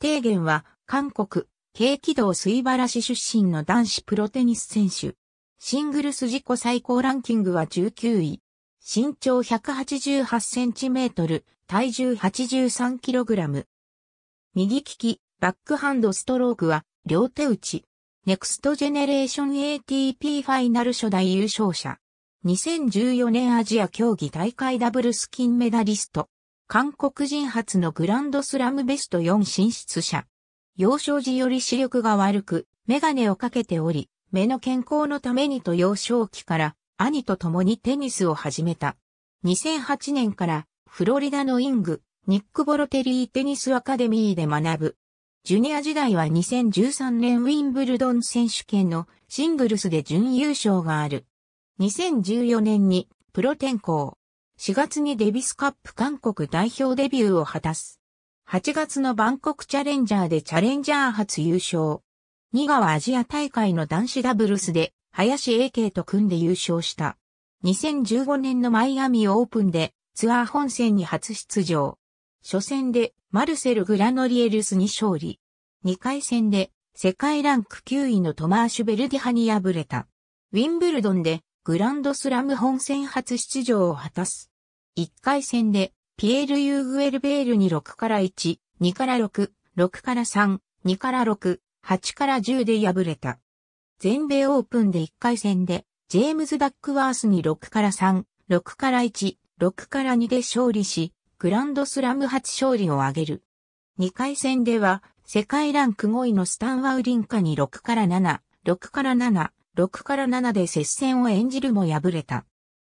提言は、韓国、軽軌道水原市出身の男子プロテニス選手。シングルス自己最高ランキングは19位。身長188センチメートル、体重83キログラム。右利き、バックハンドストロークは、両手打ち。ネクストジェネレーション ATP ファイナル初代優勝者。2014年アジア競技大会ダブルス金メダリスト。韓国人初のグランドスラムベスト4進出者。幼少時より視力が悪く、メガネをかけており、目の健康のためにと幼少期から兄と共にテニスを始めた。2008年からフロリダのイング、ニック・ボロテリーテニスアカデミーで学ぶ。ジュニア時代は2013年ウィンブルドン選手権のシングルスで準優勝がある。2014年にプロ転向。4月にデビスカップ韓国代表デビューを果たす。8月のバンコクチャレンジャーでチャレンジャー初優勝。2川アジア大会の男子ダブルスで林英慶と組んで優勝した。2015年のマイアミオープンでツアー本戦に初出場。初戦でマルセル・グラノリエルスに勝利。2回戦で世界ランク9位のトマーシュ・ベルディハに敗れた。ウィンブルドンでグランドスラム本戦初出場を果たす。1回戦で、ピエール・ユーグエルベールに6から1、2から6、6から3、2から6、8から10で敗れた。全米オープンで1回戦で、ジェームズ・バックワースに6から3、6から1、6から2で勝利し、グランドスラム初勝利を挙げる。2回戦では、世界ランク5位のスタンワウリンカに6から7、6から7、6から7で接戦を演じるも敗れた。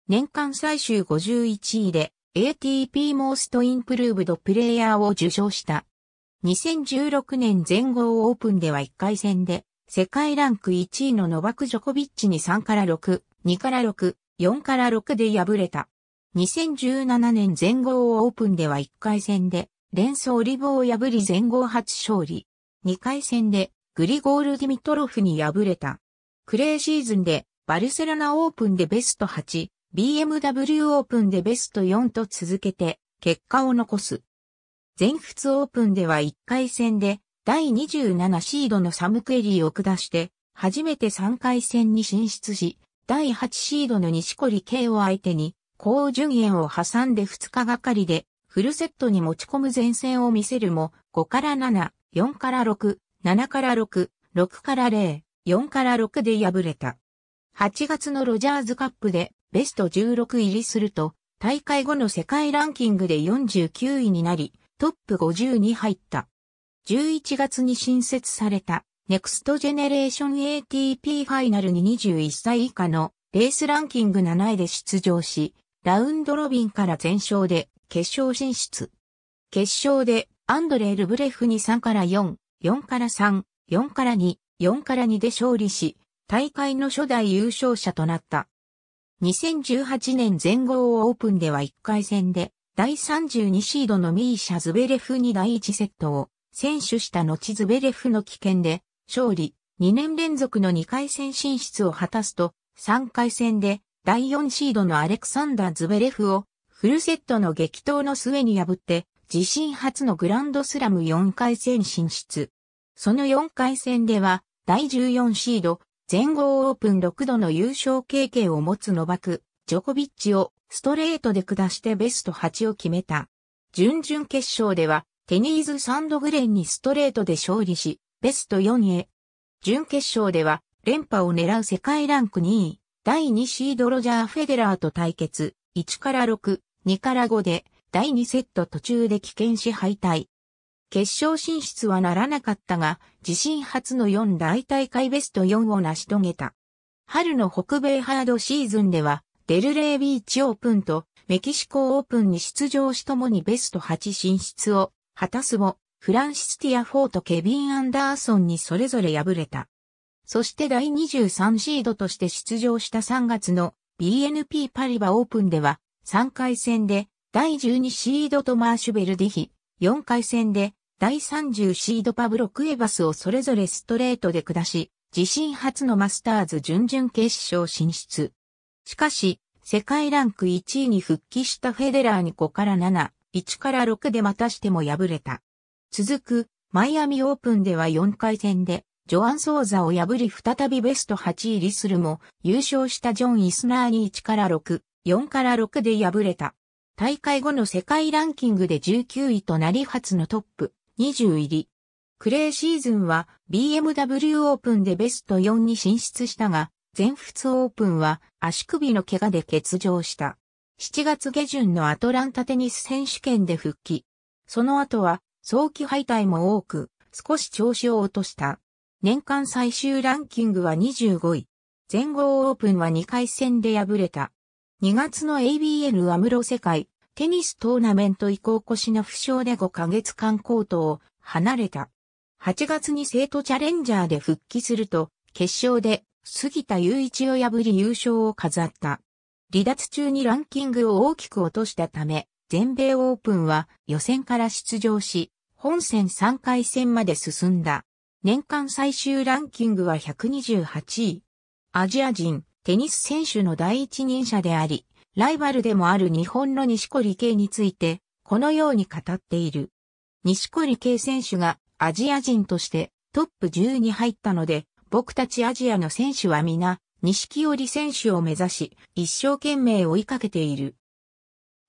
年間最終51位で ATP モーストインプルーブドプレイヤーを受賞した。2016年全豪オープンでは1回戦で世界ランク1位のノバク・ジョコビッチに3から6、2から6、4から6で敗れた。2017年全豪オープンでは1回戦で連想リボを破り全豪初勝利。2回戦でグリゴール・ディミトロフに敗れた。クレーシーズンでバルセロナオープンでベスト8、BMW オープンでベスト4と続けて結果を残す。全仏オープンでは1回戦で第27シードのサムクエリーを下して初めて3回戦に進出し、第8シードの西堀圭を相手に高順延を挟んで2日がかりでフルセットに持ち込む前線を見せるも5から7、4から6、7から6、6から0、4から6で敗れた。8月のロジャーズカップでベスト16入りすると、大会後の世界ランキングで49位になり、トップ50に入った。11月に新設された、ネクストジェネレーション ATP ファイナルに21歳以下のレースランキング7位で出場し、ラウンドロビンから全勝で決勝進出。決勝でアンドレー・ルブレフに3から4、4から3、4から2、4から2で勝利し、大会の初代優勝者となった。2018年全豪オープンでは1回戦で、第32シードのミーシャ・ズベレフに第1セットを、選手した後ズベレフの棄権で、勝利、2年連続の2回戦進出を果たすと、3回戦で、第4シードのアレクサンダー・ズベレフを、フルセットの激闘の末に破って、自身初のグランドスラム4回戦進出。その4回戦では、第14シード、全豪オープン6度の優勝経験を持つノバク、ジョコビッチをストレートで下してベスト8を決めた。準々決勝では、テニーズ・サンドグレンにストレートで勝利し、ベスト4へ。準決勝では、連覇を狙う世界ランク2位、第2シードロジャー・フェデラーと対決、1から6、2から5で、第2セット途中で棄権し敗退。決勝進出はならなかったが、自身初の4大大会ベスト4を成し遂げた。春の北米ハードシーズンでは、デルレイビーチオープンとメキシコオープンに出場しともにベスト8進出を果たすも、フランシス・ティアフォーとケビン・アンダーソンにそれぞれ敗れた。そして第23シードとして出場した3月の BNP パリバオープンでは3回戦で第12シードとマーシュベルディヒ、4回戦で第30シードパブロ・クエバスをそれぞれストレートで下し、自身初のマスターズ準々決勝進出。しかし、世界ランク1位に復帰したフェデラーに5から7、1から6でまたしても敗れた。続く、マイアミオープンでは4回戦で、ジョアン・ソーザを破り再びベスト8位リスルも、優勝したジョン・イスナーに1から6、4から6で敗れた。大会後の世界ランキングで19位となり初のトップ、20入り。クレーシーズンは BMW オープンでベスト4に進出したが、全仏オープンは足首の怪我で欠場した。7月下旬のアトランタテニス選手権で復帰。その後は早期敗退も多く、少し調子を落とした。年間最終ランキングは25位。全豪オープンは2回戦で敗れた。2月の ABL アムロ世界テニストーナメント以降腰の負傷で5ヶ月間コートを離れた。8月に生徒チャレンジャーで復帰すると、決勝で杉田雄一を破り優勝を飾った。離脱中にランキングを大きく落としたため、全米オープンは予選から出場し、本戦3回戦まで進んだ。年間最終ランキングは128位。アジア人、テニス選手の第一人者であり、ライバルでもある日本の西堀圭について、このように語っている。西堀圭選手がアジア人としてトップ10に入ったので、僕たちアジアの選手は皆、西織選手を目指し、一生懸命追いかけている。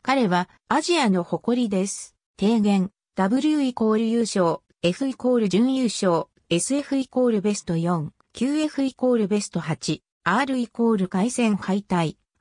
彼はアジアの誇りです。提言、W イコール優勝、F イコール準優勝、SF イコールベスト4、QF イコールベスト8、R イコール回戦敗退。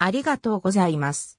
ありがとうございます。